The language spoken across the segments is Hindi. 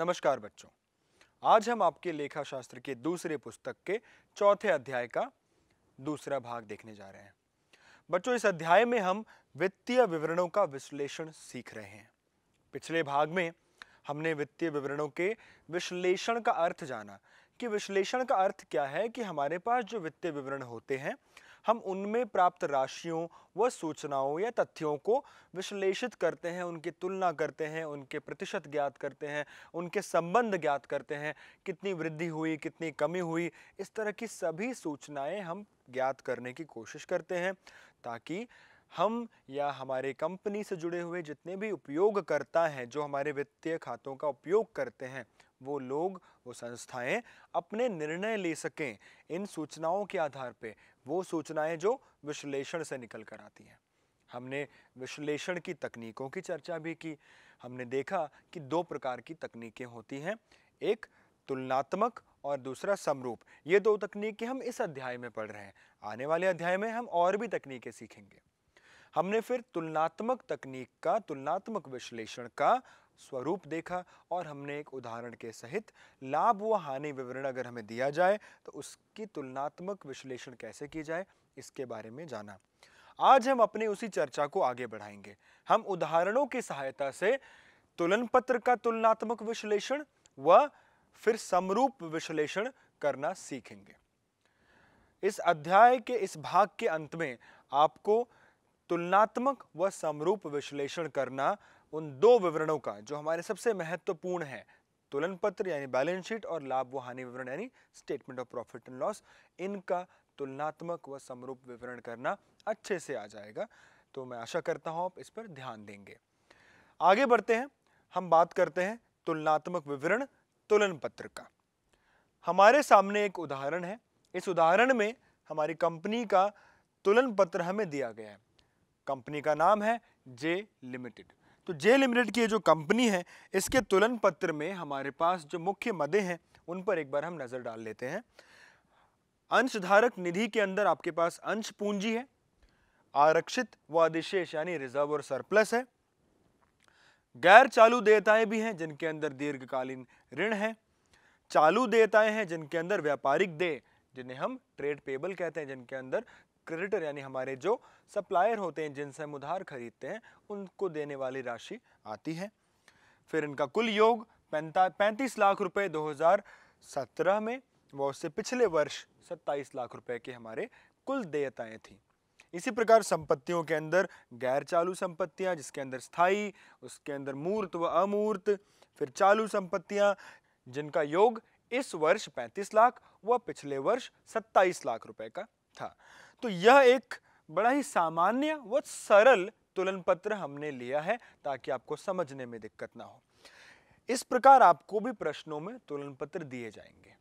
नमस्कार बच्चों आज हम आपके लेखा शास्त्र के दूसरे पुस्तक के चौथे अध्याय का दूसरा भाग देखने जा रहे हैं बच्चों इस अध्याय में हम वित्तीय विवरणों का विश्लेषण सीख रहे हैं पिछले भाग में हमने वित्तीय विवरणों के विश्लेषण का अर्थ जाना कि विश्लेषण का अर्थ क्या है कि हमारे पास जो वित्तीय विवरण होते हैं हम उनमें प्राप्त राशियों व सूचनाओं या तथ्यों को विश्लेषित करते हैं उनकी तुलना करते हैं उनके प्रतिशत ज्ञात करते हैं उनके संबंध ज्ञात करते हैं कितनी वृद्धि हुई कितनी कमी हुई इस तरह की सभी सूचनाएं हम ज्ञात करने की कोशिश करते हैं ताकि हम या हमारे कंपनी से जुड़े हुए जितने भी उपयोगकर्ता हैं जो हमारे वित्तीय खातों का उपयोग करते हैं वो लोग वो संस्थाएं अपने निर्णय ले सकें इन सूचनाओं के आधार पे वो सूचनाएं जो विश्लेषण से निकल कर आती हैं हमने विश्लेषण की तकनीकों की चर्चा भी की हमने देखा कि दो प्रकार की तकनीकें होती हैं एक तुलनात्मक और दूसरा समरूप ये दो तकनीकें हम इस अध्याय में पढ़ रहे हैं आने वाले अध्याय में हम और भी तकनीकें सीखेंगे हमने फिर तुलनात्मक तकनीक का तुलनात्मक विश्लेषण का स्वरूप देखा और हमने एक उदाहरण के सहित लाभ व हानि विवरण अगर हमें दिया जाए तो उसकी तुलनात्मक विश्लेषण कैसे की जाए इसके बारे में जाना आज हम अपनी उसी चर्चा को आगे बढ़ाएंगे हम उदाहरणों की सहायता से तुलन पत्र का तुलनात्मक विश्लेषण व फिर समरूप विश्लेषण करना सीखेंगे इस अध्याय के इस भाग के अंत में आपको तुलनात्मक व समरूप विश्लेषण करना उन दो विवरणों का जो हमारे सबसे महत्वपूर्ण है तुलन पत्र यानी बैलेंस शीट और लाभ व हानि विवरण यानी statement of profit and loss इनका तुलनात्मक व समरूप विवरण करना अच्छे से आ जाएगा तो मैं आशा करता हूं आप इस पर ध्यान देंगे आगे बढ़ते हैं हम बात करते हैं तुलनात्मक विवरण तुलन पत्र का हमारे सामने एक उदाहरण है इस उदाहरण में हमारी कंपनी का तुलन पत्र हमें दिया गया है कंपनी का नाम है जे लिमिटेड तो जे लिमिटेड की ये जो कंपनी है इसके तुलन पत्र में हमारे पास जो मुख्य मदे हैं उन पर एक बार हम नज़र डाल लेते हैं अंशधारक निधि के अंदर आपके पास अंश पूंजी है आरक्षित व अधिशेष यानी रिजर्व और सरप्लस है गैर चालू देयताएं भी हैं जिनके अंदर दीर्घकालीन ऋण है चालू देयताएं हैं जिनके अंदर व्यापारिक दे जिन्हें हम ट्रेड पेबल कहते हैं जिनके अंदर क्रेडिटर यानी हमारे जो सप्लायर होते हैं जिनसे हम उधार खरीदते हैं उनको देने वाली राशि आती है फिर इनका कुल योग पैंता पैंतीस लाख रुपए 2017 में व उससे पिछले वर्ष 27 लाख रुपए के हमारे कुल देयताएं थी इसी प्रकार संपत्तियों के अंदर गैर चालू संपत्तियां जिसके अंदर स्थाई उसके अंदर मूर्त व अमूर्त फिर चालू संपत्तियां जिनका योग इस वर्ष 35 लाख व पिछले वर्ष 27 लाख रुपए का था तो यह एक बड़ा ही सामान्य व सरल तुलन पत्र हमने लिया है ताकि आपको समझने में दिक्कत ना हो इस प्रकार आपको भी प्रश्नों में तुलन पत्र दिए जाएंगे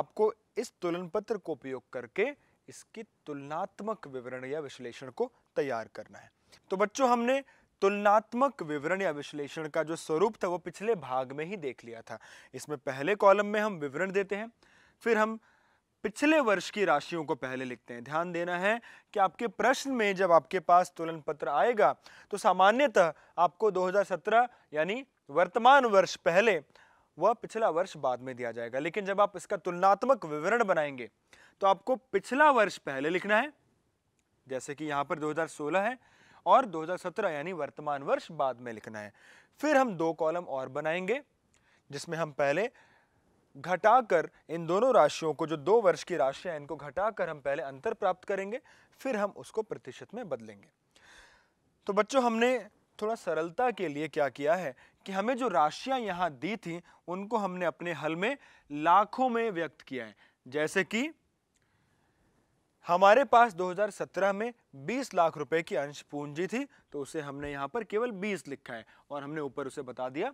आपको इस तुलन पत्र को उपयोग करके इसकी तुलनात्मक विवरण या विश्लेषण को तैयार करना है तो बच्चों हमने तुलनात्मक विवरण या विश्लेषण का जो स्वरूप था वो पिछले भाग में ही देख लिया था इसमें पहले कॉलम में हम विवरण देते हैं फिर हम पिछले वर्ष की राशियों को पहले लिखते हैं ध्यान देना है कि आपके प्रश्न में जब आपके पास तुलन पत्र आएगा तो सामान्यतः आपको 2017 यानी वर्तमान वर्ष पहले वह पिछला वर्ष बाद में दिया जाएगा लेकिन जब आप इसका तुलनात्मक विवरण बनाएंगे तो आपको पिछला वर्ष पहले लिखना है जैसे कि यहाँ पर 2016 है और 2017 यानी वर्तमान वर्ष बाद में लिखना है फिर हम दो कॉलम और बनाएंगे जिसमें हम पहले घटाकर इन दोनों राशियों को जो दो वर्ष की राशियां इनको घटाकर हम पहले अंतर प्राप्त करेंगे फिर हम उसको प्रतिशत में बदलेंगे तो बच्चों हमने थोड़ा सरलता के लिए क्या किया है कि हमें जो राशियां यहाँ दी थी उनको हमने अपने हल में लाखों में व्यक्त किया है जैसे कि हमारे पास 2017 में 20 लाख रुपए की अंश पूंजी थी तो उसे हमने यहाँ पर केवल 20 लिखा है और हमने ऊपर उसे बता दिया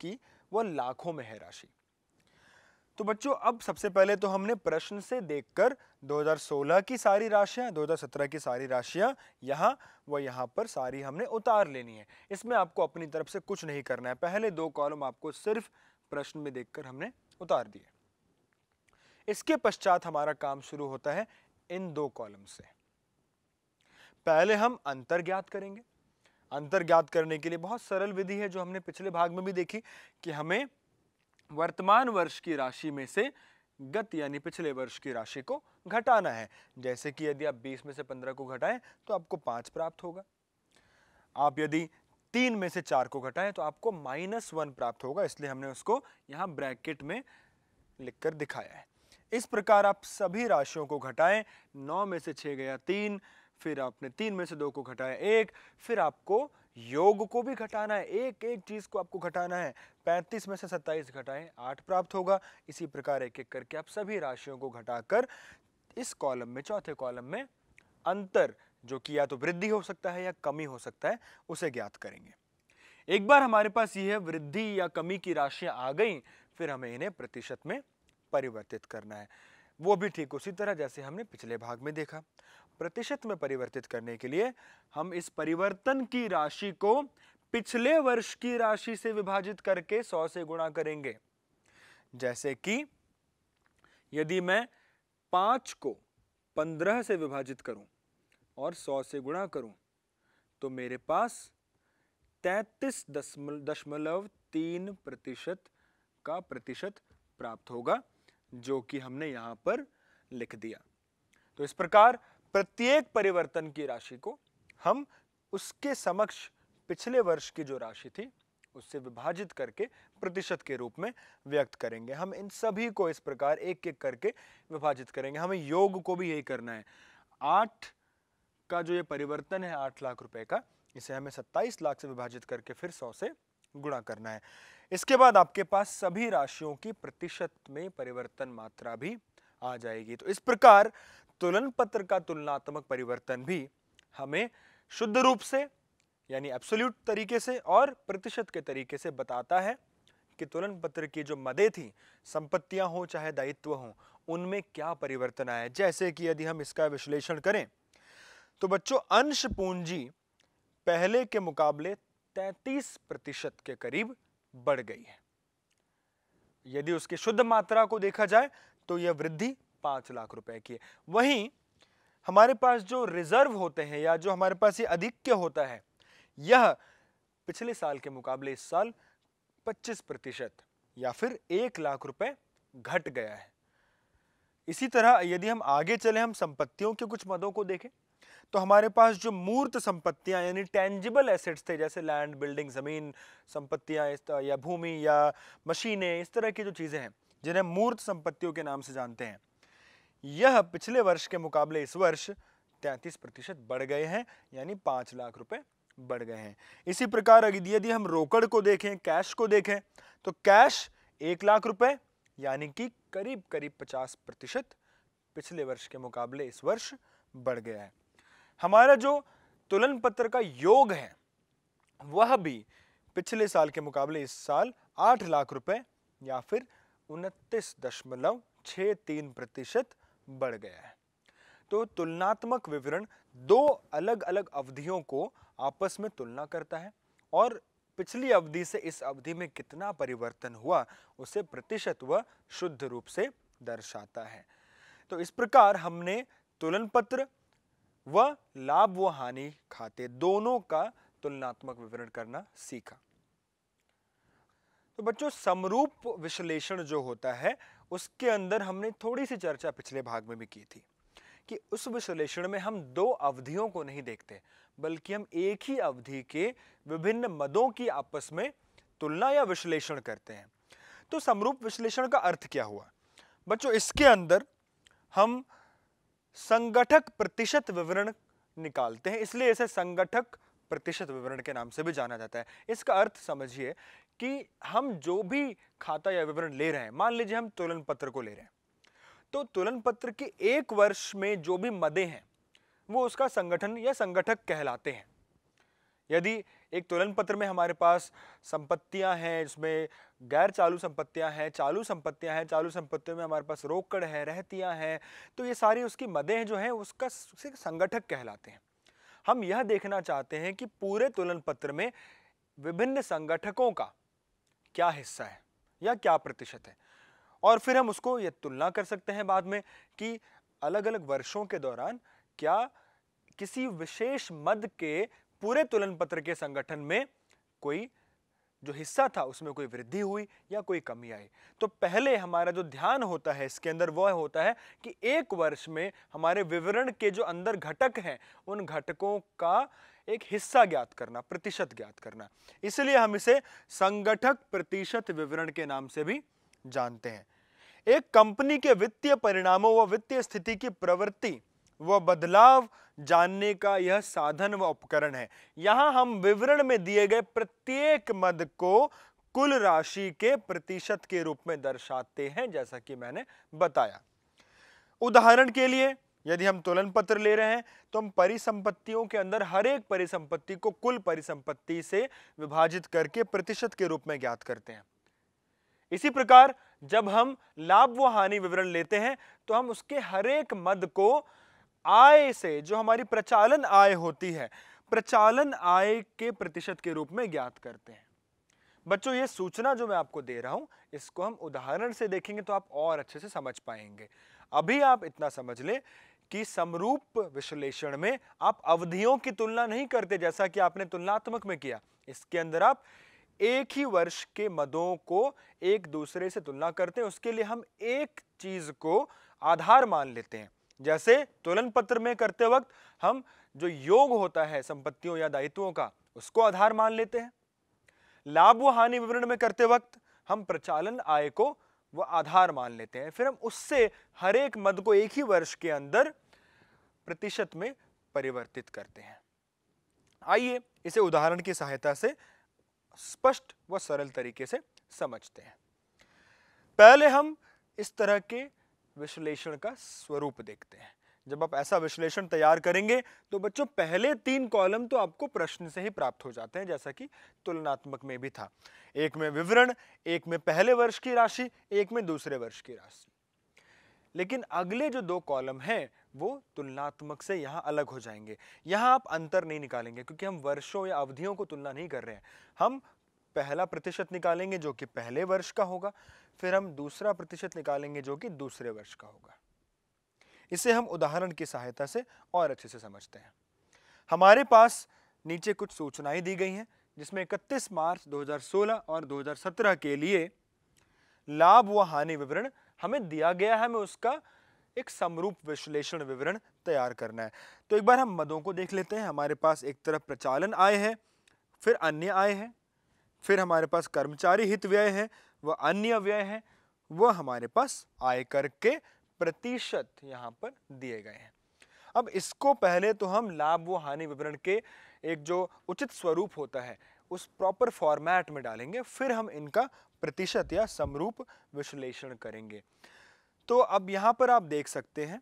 कि वह लाखों में है राशि तो बच्चों अब सबसे पहले तो हमने प्रश्न से देखकर 2016 की सारी राशियां 2017 की सारी राशियां यहाँ व यहाँ पर सारी हमने उतार लेनी है इसमें आपको अपनी तरफ से कुछ नहीं करना है पहले दो कॉलम आपको सिर्फ प्रश्न में देखकर हमने उतार दिए इसके पश्चात हमारा काम शुरू होता है इन दो कॉलम से पहले हम अंतर ज्ञात करेंगे अंतर ज्ञात करने के लिए बहुत सरल विधि है जो हमने पिछले भाग में भी देखी कि हमें वर्तमान वर्ष की राशि में से गत यानी पिछले वर्ष की राशि को घटाना है जैसे कि यदि आप 20 में से 15 को घटाएं तो आपको 5 प्राप्त होगा आप यदि तीन में से चार को घटाएं तो आपको माइनस वन प्राप्त होगा इसलिए हमने उसको यहाँ ब्रैकेट में लिखकर दिखाया है इस प्रकार आप सभी राशियों को घटाएं नौ में से छः गया तीन फिर आपने तीन में से दो को घटाया एक फिर आपको योग को भी घटाना है एक एक चीज़ को आपको घटाना है 35 में से 27 घटाएं 8 प्राप्त होगा इसी प्रकार एक एक करके आप सभी राशियों को घटाकर इस कॉलम में चौथे कॉलम में अंतर जो कि या तो वृद्धि हो सकता है या कमी हो सकता है उसे ज्ञात करेंगे एक बार हमारे पास यह वृद्धि या कमी की राशियां आ गई फिर हमें इन्हें प्रतिशत में परिवर्तित करना है वो भी ठीक उसी तरह जैसे हमने पिछले भाग में देखा प्रतिशत में परिवर्तित करने के लिए हम इस परिवर्तन की राशि को पिछले वर्ष की राशि से विभाजित करके सौ से गुणा करेंगे जैसे कि यदि मैं पांच को पंद्रह से विभाजित करूं और सौ से गुणा करूं तो मेरे पास तैतीस दशमलव तीन प्रतिशत का प्रतिशत प्राप्त होगा जो कि हमने यहां पर लिख दिया तो इस प्रकार प्रत्येक परिवर्तन की राशि को हम उसके समक्ष पिछले वर्ष की जो राशि थी उससे विभाजित करके प्रतिशत के रूप में व्यक्त करेंगे हम इन सभी को इस प्रकार एक एक करके विभाजित करेंगे हमें योग को भी यही करना है आठ का जो ये परिवर्तन है आठ लाख रुपए का इसे हमें सत्ताईस लाख से विभाजित करके फिर सौ से गुणा करना है इसके बाद आपके पास सभी राशियों की प्रतिशत में परिवर्तन मात्रा भी आ जाएगी तो इस प्रकार तुलन पत्र का तुलनात्मक परिवर्तन भी हमें शुद्ध रूप से यानी एब्सोल्यूट तरीके से और प्रतिशत के तरीके से बताता है कि तुलन पत्र की जो मदे थी संपत्तियां हो चाहे दायित्व हो उनमें क्या परिवर्तन आया जैसे कि यदि हम इसका विश्लेषण करें तो बच्चों अंश पूंजी पहले के मुकाबले 33 प्रतिशत के करीब बढ़ गई है यदि उसकी शुद्ध मात्रा को देखा जाए तो यह वृद्धि पांच लाख रुपए की वहीं हमारे पास जो रिजर्व होते हैं या जो हमारे पास ये अधिक्य होता है यह पिछले साल के मुकाबले इस साल 25 प्रतिशत या फिर एक लाख रुपए घट गया है इसी तरह यदि हम आगे चले हम संपत्तियों के कुछ मदों को देखें तो हमारे पास जो मूर्त संपत्तियां यानी टेंजिबल एसेट्स थे जैसे लैंड बिल्डिंग ज़मीन संपत्तियां या भूमि या मशीनें इस तरह की जो चीज़ें हैं जिन्हें मूर्त संपत्तियों के नाम से जानते हैं यह पिछले वर्ष के मुकाबले इस वर्ष तैंतीस प्रतिशत बढ़ गए हैं यानी पांच लाख रुपए बढ़ गए हैं इसी प्रकार यदि हम रोकड़ को देखें कैश को देखें तो कैश एक लाख रुपए यानी कि करीब करीब पचास प्रतिशत पिछले वर्ष के मुकाबले इस वर्ष बढ़ गया है हमारा जो तुलन पत्र का योग है वह भी पिछले साल के मुकाबले इस साल आठ लाख रुपए या फिर उनतीस दशमलव छ तीन प्रतिशत बढ़ गया है तो तुलनात्मक विवरण दो अलग अलग अवधियों को आपस में तुलना करता है और पिछली अवधि से इस अवधि में कितना परिवर्तन हुआ उसे प्रतिशत व शुद्ध रूप से दर्शाता है तो इस प्रकार हमने तुलन पत्र व लाभ व हानि खाते दोनों का तुलनात्मक विवरण करना सीखा तो बच्चों समरूप विश्लेषण जो होता है उसके अंदर हमने थोड़ी सी चर्चा पिछले भाग में भी की थी कि उस विश्लेषण में हम दो अवधियों को नहीं देखते बल्कि हम एक ही अवधि के विभिन्न मदों की आपस में तुलना या विश्लेषण करते हैं तो समरूप विश्लेषण का अर्थ क्या हुआ बच्चों इसके अंदर हम संगठक प्रतिशत विवरण निकालते हैं इसलिए इसे संगठक प्रतिशत विवरण के नाम से भी जाना जाता है इसका अर्थ समझिए कि हम जो भी खाता या विवरण ले रहे हैं मान लीजिए हम तुलन पत्र को ले रहे हैं तो तुलन पत्र के एक वर्ष में जो भी मदे हैं वो उसका संगठन या संगठक कहलाते हैं यदि एक तुलन पत्र में हमारे पास संपत्तियां हैं इसमें गैर चालू संपत्तियां हैं चालू संपत्तियां हैं चालू संपत्तियों में हमारे पास रोकड़ है रहतियां हैं तो ये सारी उसकी मदें जो हैं उसका संगठक कहलाते हैं हम यह देखना चाहते हैं कि पूरे तुलन पत्र में विभिन्न संगठकों का क्या हिस्सा है या क्या प्रतिशत है और फिर हम उसको ये तुलना कर सकते हैं बाद में कि अलग अलग वर्षों के दौरान क्या किसी विशेष मद के पूरे तुलन पत्र के संगठन में कोई जो हिस्सा था उसमें कोई वृद्धि हुई या कोई कमी आई तो पहले हमारा जो ध्यान होता है इसके अंदर वह होता है कि एक वर्ष में हमारे विवरण के जो अंदर घटक हैं उन घटकों का एक हिस्सा ज्ञात करना प्रतिशत ज्ञात करना इसलिए हम इसे संगठक प्रतिशत विवरण के नाम से भी जानते हैं एक कंपनी के वित्तीय परिणामों व वित्तीय स्थिति की प्रवृत्ति व बदलाव जानने का यह साधन व उपकरण है यहां हम विवरण में दिए गए प्रत्येक मद को कुल राशि के प्रतिशत के रूप में दर्शाते हैं जैसा कि मैंने बताया उदाहरण के लिए यदि हम तोलन पत्र ले रहे हैं तो हम परिसंपत्तियों के अंदर हर एक परिसंपत्ति को कुल परिसंपत्ति से विभाजित करके प्रतिशत के रूप में ज्ञात करते हैं इसी प्रकार जब हम लाभ व हानि विवरण लेते हैं तो हम उसके हर एक मद को आय से जो हमारी प्रचालन आय होती है प्रचालन आय के प्रतिशत के रूप में ज्ञात करते हैं बच्चों ये सूचना जो मैं आपको दे रहा हूं इसको हम उदाहरण से देखेंगे तो आप और अच्छे से समझ पाएंगे अभी आप इतना समझ लें कि समरूप विश्लेषण में आप अवधियों की तुलना नहीं करते जैसा कि आपने तुलनात्मक में किया इसके अंदर आप एक ही वर्ष के मदों को एक दूसरे से तुलना करते हैं उसके लिए हम एक चीज को आधार मान लेते हैं जैसे तुलन पत्र में करते वक्त हम जो योग होता है संपत्तियों या दायित्वों का उसको आधार मान लेते हैं लाभ व हानि विवरण में करते वक्त हम प्रचालन आय को वो आधार मान लेते हैं फिर हम उससे हर एक मद को एक ही वर्ष के अंदर प्रतिशत में परिवर्तित करते हैं आइए इसे उदाहरण की सहायता से स्पष्ट व सरल तरीके से समझते हैं पहले हम इस तरह के विश्लेषण का स्वरूप देखते हैं जब आप ऐसा विश्लेषण तैयार करेंगे तो बच्चों पहले तीन कॉलम तो आपको प्रश्न से ही प्राप्त हो जाते हैं जैसा कि तुलनात्मक में भी था एक में विवरण एक में पहले वर्ष की राशि एक में दूसरे वर्ष की राशि लेकिन अगले जो दो कॉलम हैं वो तुलनात्मक से यहाँ अलग हो जाएंगे यहाँ आप अंतर नहीं निकालेंगे क्योंकि हम वर्षों या अवधियों को तुलना नहीं कर रहे हैं हम पहला प्रतिशत निकालेंगे जो कि पहले वर्ष का होगा फिर हम दूसरा प्रतिशत निकालेंगे जो कि दूसरे वर्ष का होगा इसे हम उदाहरण की सहायता से और अच्छे से समझते हैं हमारे पास नीचे कुछ सूचनाएं दी गई हैं जिसमें 31 मार्च 2016 और 2017 के लिए लाभ व हानि विवरण हमें दिया गया है हमें उसका एक समरूप विश्लेषण विवरण तैयार करना है तो एक बार हम मदों को देख लेते हैं हमारे पास एक तरफ प्रचालन आय है फिर अन्य आय है फिर हमारे पास कर्मचारी हित व्यय है व अन्य व्यय है वह हमारे पास आयकर के प्रतिशत यहाँ पर दिए गए हैं अब इसको पहले तो हम लाभ व हानि विवरण के एक जो उचित स्वरूप होता है उस प्रॉपर फॉर्मेट में डालेंगे फिर हम इनका प्रतिशत या समरूप विश्लेषण करेंगे तो अब यहाँ पर आप देख सकते हैं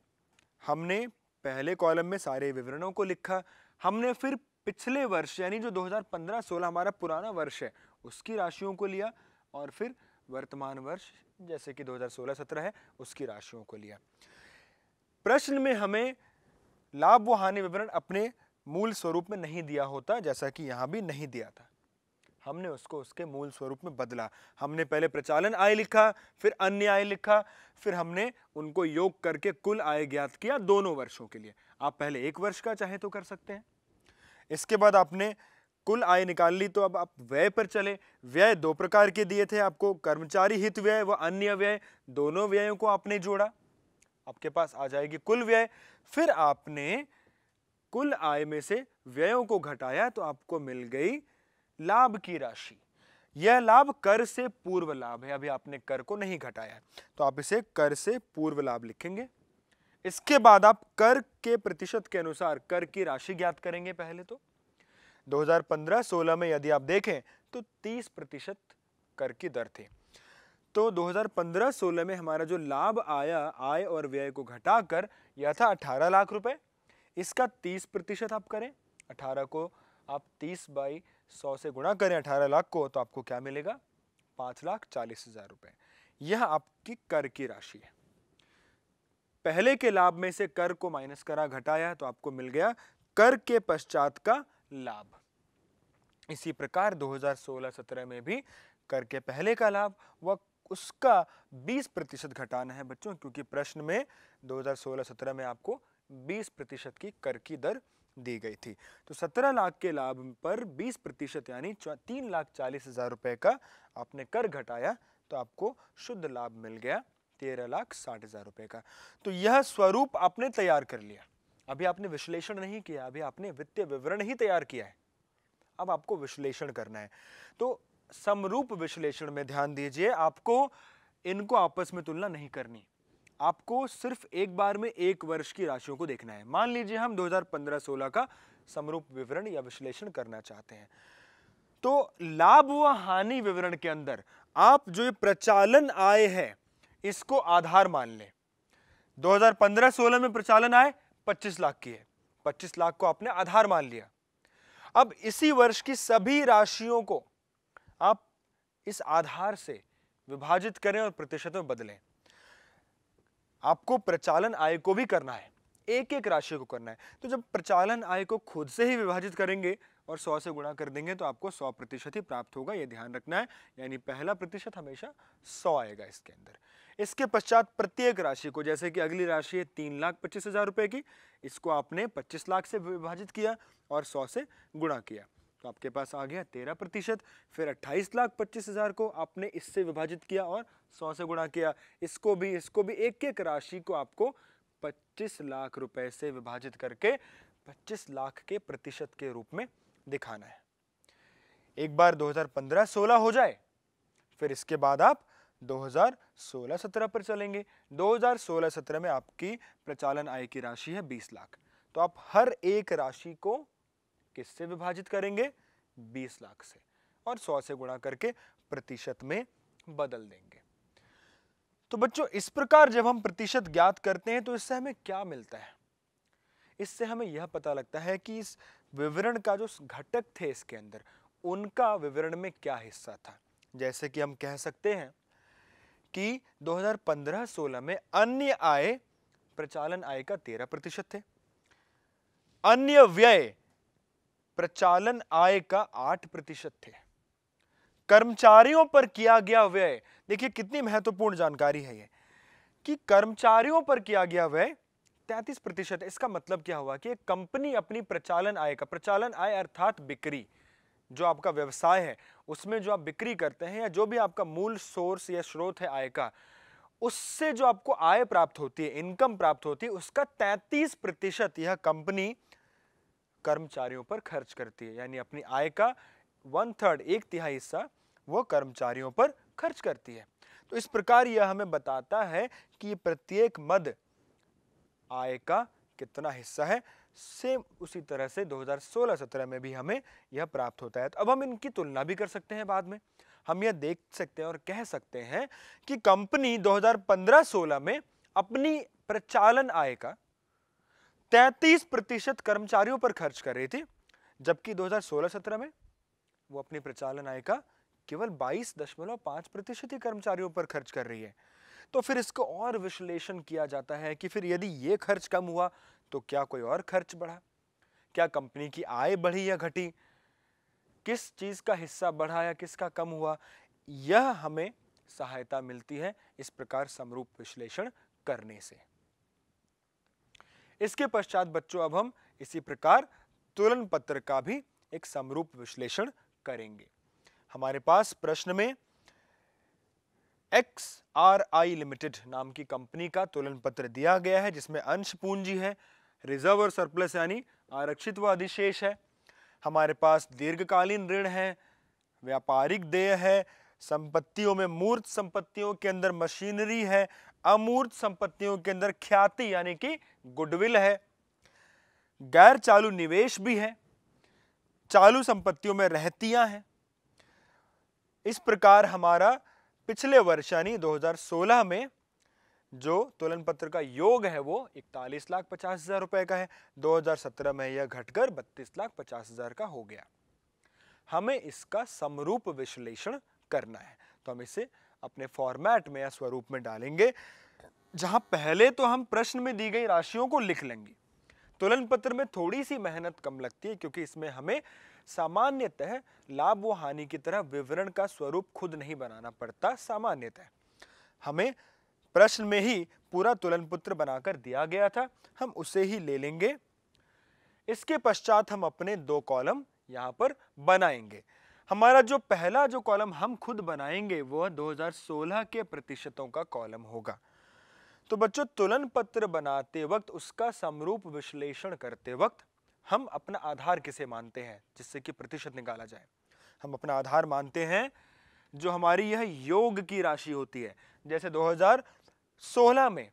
हमने पहले कॉलम में सारे विवरणों को लिखा हमने फिर पिछले वर्ष यानी जो 2015-16 हमारा पुराना वर्ष है उसकी राशियों को लिया और फिर वर्तमान वर्ष जैसे कि 2016-17 है उसकी राशियों को लिया प्रश्न में हमें लाभ व हानि विवरण अपने मूल स्वरूप में नहीं दिया होता जैसा कि यहाँ भी नहीं दिया था हमने उसको उसके मूल स्वरूप में बदला हमने पहले प्रचालन आय लिखा फिर अन्य आय लिखा फिर हमने उनको योग करके कुल आय ज्ञात किया दोनों वर्षों के लिए आप पहले एक वर्ष का चाहे तो कर सकते हैं इसके बाद आपने कुल आय निकाल ली तो अब आप व्यय पर चले व्यय दो प्रकार के दिए थे आपको कर्मचारी हित व्यय व अन्य व्यय दोनों व्ययों को आपने जोड़ा आपके पास आ जाएगी कुल व्यय फिर आपने कुल आय में से व्ययों को घटाया तो आपको मिल गई लाभ की राशि यह लाभ कर से पूर्व लाभ है अभी आपने कर को नहीं घटाया तो आप इसे कर से पूर्व लाभ लिखेंगे इसके बाद आप कर के प्रतिशत के अनुसार कर की राशि ज्ञात करेंगे पहले तो 2015-16 में यदि आप देखें तो 30 प्रतिशत कर की दर थी तो 2015-16 में हमारा जो लाभ आया आय और व्यय को घटाकर यह था 18 लाख रुपए इसका 30 प्रतिशत आप करें 18 को आप 30 बाई 100 से गुणा करें 18 लाख को तो आपको क्या मिलेगा पाँच लाख चालीस हजार रुपये यह आपकी कर की राशि है पहले के लाभ में से कर को माइनस करा घटाया तो आपको मिल गया कर के पश्चात का लाभ इसी प्रकार 2016-17 में भी कर के पहले का लाभ व उसका 20 प्रतिशत घटाना है बच्चों क्योंकि प्रश्न में 2016-17 में आपको 20 प्रतिशत की कर की दर दी गई थी तो 17 लाख के लाभ पर 20 प्रतिशत यानी तीन लाख चालीस हजार रुपये का आपने कर घटाया तो आपको शुद्ध लाभ मिल गया तेरह लाख साठ हजार रुपये का तो यह स्वरूप आपने तैयार कर लिया अभी आपने विश्लेषण नहीं किया अभी आपने वित्तीय विवरण ही तैयार किया है अब आपको विश्लेषण करना है तो समरूप विश्लेषण में ध्यान दीजिए आपको इनको आपस में तुलना नहीं करनी आपको सिर्फ एक बार में एक वर्ष की राशियों को देखना है मान लीजिए हम 2015-16 का समरूप विवरण या विश्लेषण करना चाहते हैं तो लाभ व हानि विवरण के अंदर आप जो ये प्रचालन आय है इसको आधार मान लें 2015-16 में प्रचालन आए पच्चीस लाख की है पच्चीस लाख को आपने आधार मान लिया अब इसी वर्ष की सभी राशियों को आप इस आधार से विभाजित करें और प्रतिशत में बदलें आपको प्रचालन आय को भी करना है एक एक राशि को करना है तो जब प्रचालन आय को खुद से ही विभाजित करेंगे और 100 से गुणा कर देंगे तो आपको 100 प्रतिशत ही प्राप्त होगा यह ध्यान रखना है यानी पहला प्रतिशत हमेशा 100 आएगा इसके अंदर इसके पश्चात प्रत्येक राशि को जैसे कि अगली राशि है तीन लाख पच्चीस हज़ार रुपए की इसको आपने पच्चीस लाख से विभाजित किया और सौ से गुणा किया तो आपके पास आ गया तेरह प्रतिशत फिर अट्ठाईस लाख पच्चीस हज़ार को आपने इससे विभाजित किया और सौ से गुणा किया इसको भी इसको भी एक एक राशि को आपको पच्चीस लाख रुपए से विभाजित करके पच्चीस लाख के प्रतिशत के रूप में दिखाना है एक बार 2015-16 हो जाए फिर इसके बाद आप 2016-17 पर चलेंगे 2016-17 में आपकी प्रचालन आय की राशि है 20 लाख तो आप हर एक राशि को किससे विभाजित करेंगे 20 लाख से और 100 से गुणा करके प्रतिशत में बदल देंगे तो बच्चों इस प्रकार जब हम प्रतिशत ज्ञात करते हैं तो इससे हमें क्या मिलता है इससे हमें यह पता लगता है कि इस विवरण का जो घटक थे इसके अंदर उनका विवरण में क्या हिस्सा था जैसे कि हम कह सकते हैं कि 2015-16 में अन्य आय प्रचालन आय का 13 प्रतिशत थे अन्य व्यय प्रचालन आय का 8 प्रतिशत थे कर्मचारियों पर किया गया व्यय देखिए कितनी महत्वपूर्ण जानकारी है ये कि कर्मचारियों पर किया गया व्यय तैतीस प्रतिशत इसका मतलब क्या हुआ कि एक कंपनी अपनी प्रचालन आय का प्रचालन आय अर्थात बिक्री जो आपका व्यवसाय है उसमें जो आप बिक्री करते हैं या जो भी आपका मूल सोर्स या स्रोत है आय का उससे जो आपको आय प्राप्त होती है इनकम प्राप्त होती है उसका 33 प्रतिशत यह कंपनी कर्मचारियों पर खर्च करती है यानी अपनी आय का वन थर्ड एक तिहाई हिस्सा वह कर्मचारियों पर खर्च करती है तो इस प्रकार यह हमें बताता है कि प्रत्येक मद आय का कितना हिस्सा है सेम उसी तरह से 2016-17 में भी हमें यह प्राप्त होता है तो अब हम इनकी तुलना भी कर सकते हैं बाद में हम यह देख सकते हैं और कह सकते हैं कि कंपनी 2015-16 में अपनी प्रचालन आय का 33 प्रतिशत कर्मचारियों पर खर्च कर रही थी जबकि 2016-17 में वो अपनी प्रचालन आय का केवल 22.5 प्रतिशत ही कर्मचारियों पर खर्च कर रही है तो फिर इसको और विश्लेषण किया जाता है कि फिर यदि ये खर्च कम हुआ तो क्या कोई और खर्च बढ़ा क्या कंपनी की आय बढ़ी या घटी किस चीज़ का हिस्सा बढ़ा या किसका कम हुआ यह हमें सहायता मिलती है इस प्रकार समरूप विश्लेषण करने से इसके पश्चात बच्चों अब हम इसी प्रकार तुलन पत्र का भी एक समरूप विश्लेषण करेंगे हमारे पास प्रश्न में एक्स आर आई लिमिटेड नाम की कंपनी का तुलन पत्र दिया गया है जिसमें अंश पूंजी है रिजर्व और सरप्लस यानी आरक्षित व अधिशेष है हमारे पास दीर्घकालीन ऋण है व्यापारिक देय है संपत्तियों में मूर्त संपत्तियों के अंदर मशीनरी है अमूर्त संपत्तियों के अंदर ख्याति यानी कि गुडविल है गैर चालू निवेश भी है चालू संपत्तियों में रहतियां हैं इस प्रकार हमारा पिछले वर्ष यानी 2016 में जो तोलन पत्र का योग है वो इकतालीस लाख पचास हज़ार रुपए का है 2017 में यह घटकर बत्तीस लाख पचास हज़ार का हो गया हमें इसका समरूप विश्लेषण करना है तो हम इसे अपने फॉर्मेट में या स्वरूप में डालेंगे जहां पहले तो हम प्रश्न में दी गई राशियों को लिख लेंगे तुलन पत्र में थोड़ी सी मेहनत कम लगती है क्योंकि इसमें हमें सामान्यतः लाभ व हानि की तरह विवरण का स्वरूप खुद नहीं बनाना पड़ता सामान्यतः हमें प्रश्न में ही पूरा तुलन पुत्र बनाकर दिया गया था हम उसे ही ले लेंगे इसके पश्चात हम अपने दो कॉलम यहाँ पर बनाएंगे हमारा जो पहला जो कॉलम हम खुद बनाएंगे वह 2016 के प्रतिशतों का कॉलम होगा तो बच्चों तुलन पत्र बनाते वक्त उसका समरूप विश्लेषण करते वक्त हम अपना आधार किसे मानते हैं जिससे कि प्रतिशत निकाला जाए हम अपना आधार मानते हैं जो हमारी यह योग की राशि होती है जैसे 2016 में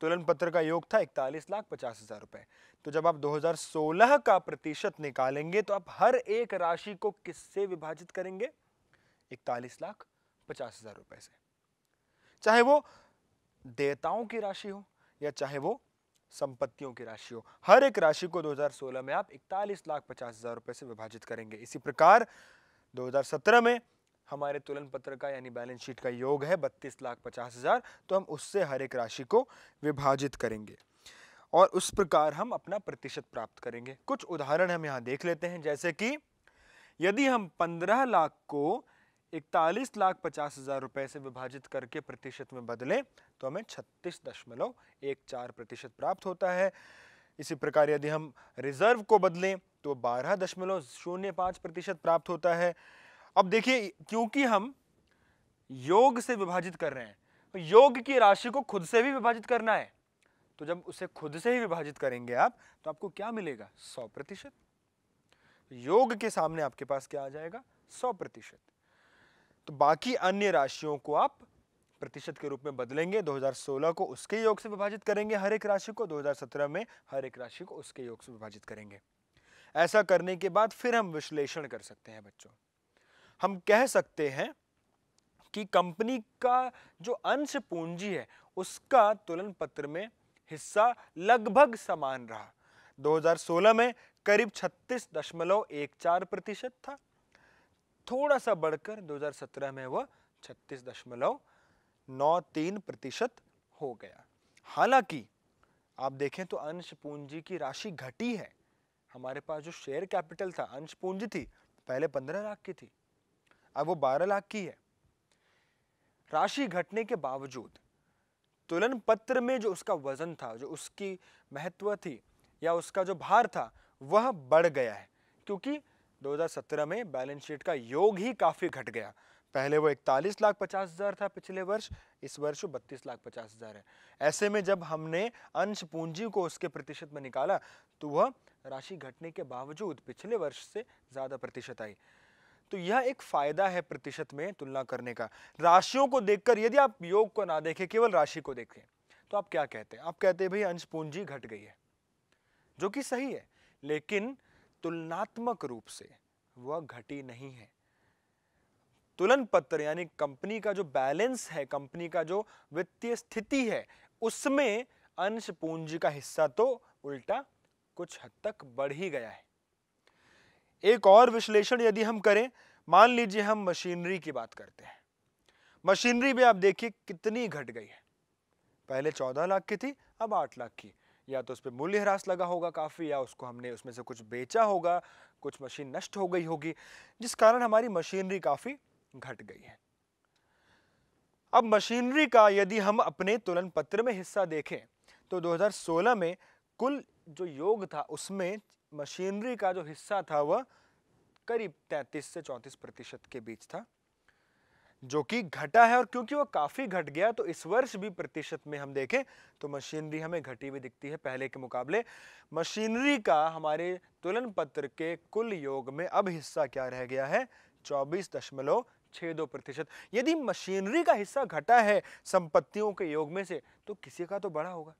तुलन पत्र का योग था इकतालीस लाख पचास हजार रुपए तो जब आप 2016 का प्रतिशत निकालेंगे तो आप हर एक राशि को किससे विभाजित करेंगे इकतालीस लाख पचास हजार रुपए से चाहे वो देताओं की राशि हो या चाहे वो संपत्तियों की राशि हो हर एक राशि को 2016 में आप इकतालीस लाख पचास हजार रुपए से विभाजित करेंगे इसी प्रकार 2017 में हमारे तुलन पत्र का यानी बैलेंस शीट का योग है बत्तीस लाख पचास हज़ार तो हम उससे हर एक राशि को विभाजित करेंगे और उस प्रकार हम अपना प्रतिशत प्राप्त करेंगे कुछ उदाहरण हम यहाँ देख लेते हैं जैसे कि यदि हम पंद्रह लाख को इकतालीस लाख पचास हज़ार रुपये से विभाजित करके प्रतिशत में बदलें तो हमें छत्तीस दशमलव एक चार प्रतिशत प्राप्त होता है इसी प्रकार यदि हम रिजर्व को बदलें तो बारह दशमलव शून्य पाँच प्रतिशत प्राप्त होता है अब देखिए क्योंकि हम योग से विभाजित कर रहे हैं तो योग की राशि को खुद से भी विभाजित करना है तो जब उसे खुद से ही विभाजित करेंगे आप तो आपको क्या मिलेगा सौ प्रतिशत योग के सामने आपके पास क्या आ जाएगा सौ प्रतिशत तो बाकी अन्य राशियों को आप प्रतिशत के रूप में बदलेंगे 2016 को उसके योग से विभाजित करेंगे हर एक राशि को 2017 में हर एक राशि को उसके योग से विभाजित करेंगे ऐसा करने के बाद फिर हम विश्लेषण कर सकते हैं बच्चों हम कह सकते हैं कि कंपनी का जो अंश पूंजी है उसका तुलन पत्र में हिस्सा लगभग समान रहा 2016 में करीब 36.14 प्रतिशत था थोड़ा सा बढ़कर 2017 में वह 36.93 प्रतिशत हो गया हालांकि आप देखें तो अंश पूंजी की राशि घटी है हमारे पास जो शेयर कैपिटल था अंश पूंजी थी पहले 15 लाख की थी अब वो बारह लाख की है राशि घटने के बावजूद तुलन पत्र में जो उसका वजन था जो उसकी महत्व थी या उसका जो भार था वह बढ़ गया है क्योंकि 2017 में बैलेंस शीट का योग ही काफ़ी घट गया पहले वो इकतालीस लाख पचास हज़ार था पिछले वर्ष इस वर्ष वो बत्तीस लाख पचास हज़ार है ऐसे में जब हमने अंश पूंजी को उसके प्रतिशत में निकाला तो वह राशि घटने के बावजूद पिछले वर्ष से ज़्यादा प्रतिशत आई तो यह एक फायदा है प्रतिशत में तुलना करने का राशियों को देखकर यदि आप योग को ना देखें केवल राशि को देखें तो आप क्या कहते हैं आप कहते हैं भाई अंश पूंजी घट गई है जो कि सही है लेकिन तुलनात्मक रूप से वह घटी नहीं है तुलन पत्र यानी कंपनी का जो बैलेंस है कंपनी का जो वित्तीय स्थिति है उसमें अंश पूंजी का हिस्सा तो उल्टा कुछ हद तक बढ़ ही गया है एक और विश्लेषण यदि हम करें मान लीजिए हम मशीनरी की बात करते हैं मशीनरी भी आप देखिए कितनी घट गई है पहले चौदह लाख की थी अब आठ लाख की या तो उस पर मूल्य ह्रास लगा होगा काफ़ी या उसको हमने उसमें से कुछ बेचा होगा कुछ मशीन नष्ट हो गई होगी जिस कारण हमारी मशीनरी काफ़ी घट गई है अब मशीनरी का यदि हम अपने तुलन पत्र में हिस्सा देखें तो 2016 में कुल जो योग था उसमें मशीनरी का जो हिस्सा था वह करीब 33 से 34 प्रतिशत के बीच था जो कि घटा है और क्योंकि वह काफ़ी घट गया तो इस वर्ष भी प्रतिशत में हम देखें तो मशीनरी हमें घटी हुई दिखती है पहले के मुकाबले मशीनरी का हमारे तुलन पत्र के कुल योग में अब हिस्सा क्या रह गया है चौबीस दशमलव छह दो प्रतिशत यदि मशीनरी का हिस्सा घटा है संपत्तियों के योग में से तो किसी का तो बड़ा होगा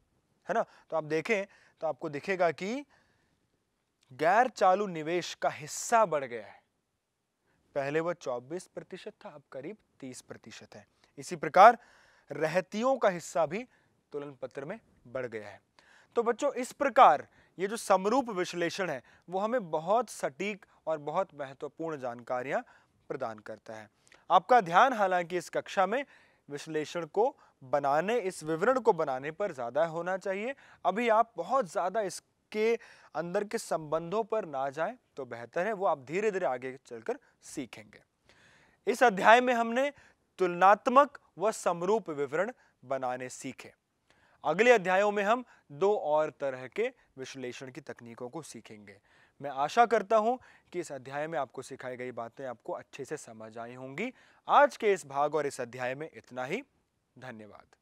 है ना तो आप देखें तो आपको दिखेगा कि गैर चालू निवेश का हिस्सा बढ़ गया है पहले वह 24 प्रतिशत था अब करीब 30 प्रतिशत है इसी प्रकार रहतियों का हिस्सा भी तुलन पत्र में बढ़ गया है तो बच्चों इस प्रकार ये जो समरूप विश्लेषण है वो हमें बहुत सटीक और बहुत महत्वपूर्ण जानकारियां प्रदान करता है आपका ध्यान हालांकि इस कक्षा में विश्लेषण को बनाने इस विवरण को बनाने पर ज़्यादा होना चाहिए अभी आप बहुत ज़्यादा इस के अंदर के संबंधों पर ना जाए तो बेहतर है वो आप धीरे धीरे आगे चलकर सीखेंगे इस अध्याय में हमने तुलनात्मक व समरूप विवरण बनाने सीखे अगले अध्यायों में हम दो और तरह के विश्लेषण की तकनीकों को सीखेंगे मैं आशा करता हूं कि इस अध्याय में आपको सिखाई गई बातें आपको अच्छे से समझ आई होंगी आज के इस भाग और इस अध्याय में इतना ही धन्यवाद